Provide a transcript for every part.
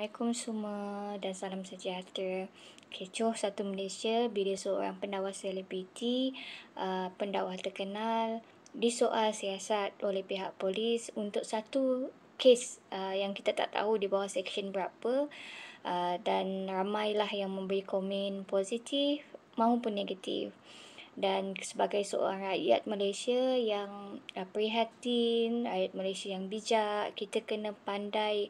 Assalamualaikum semua dan salam sejahtera. Kecoh satu Malaysia bila seorang pendakwa selebriti, uh, pendakwa terkenal disoal siasat oleh pihak polis untuk satu kes uh, yang kita tak tahu di bawah seksyen berapa uh, dan ramailah yang memberi komen positif maupun negatif. Dan sebagai seorang rakyat Malaysia yang uh, prihatin, rakyat Malaysia yang bijak, kita kena pandai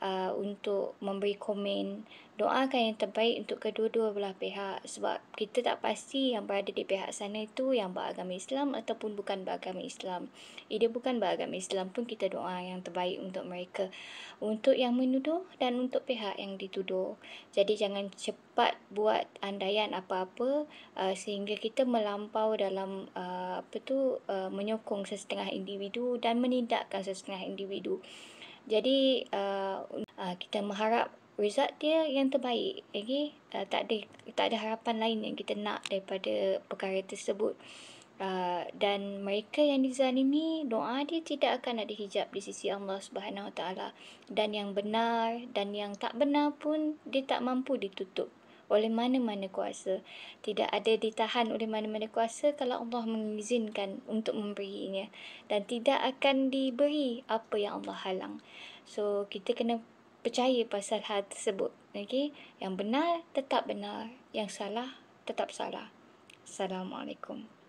Uh, untuk memberi komen. Doakan yang terbaik untuk kedua-dua belah pihak sebab kita tak pasti yang berada di pihak sana itu yang beragama Islam ataupun bukan beragama Islam. Eh, Ia bukan beragama Islam pun kita doa yang terbaik untuk mereka. Untuk yang menuduh dan untuk pihak yang dituduh. Jadi jangan cepat buat andaian apa-apa uh, sehingga kita melampau dalam uh, apa tu uh, menyokong sesetengah individu dan menindakkan sesetengah individu. Jadi uh, uh, kita mengharap result dia yang terbaik. Okay? Uh, eh, tak ada tak ada harapan lain yang kita nak daripada perkara tersebut. Uh, dan mereka yang dizalimi doa dia tidak akan ada hijab di sisi Allah Subhanahu Wa Taala dan yang benar dan yang tak benar pun dia tak mampu ditutup oleh mana-mana kuasa. Tidak ada ditahan oleh mana-mana kuasa kalau Allah mengizinkan untuk memberinya. Dan tidak akan diberi apa yang Allah halang. So, kita kena percaya pasal hal tersebut. Okay? Yang benar, tetap benar. Yang salah, tetap salah. Assalamualaikum.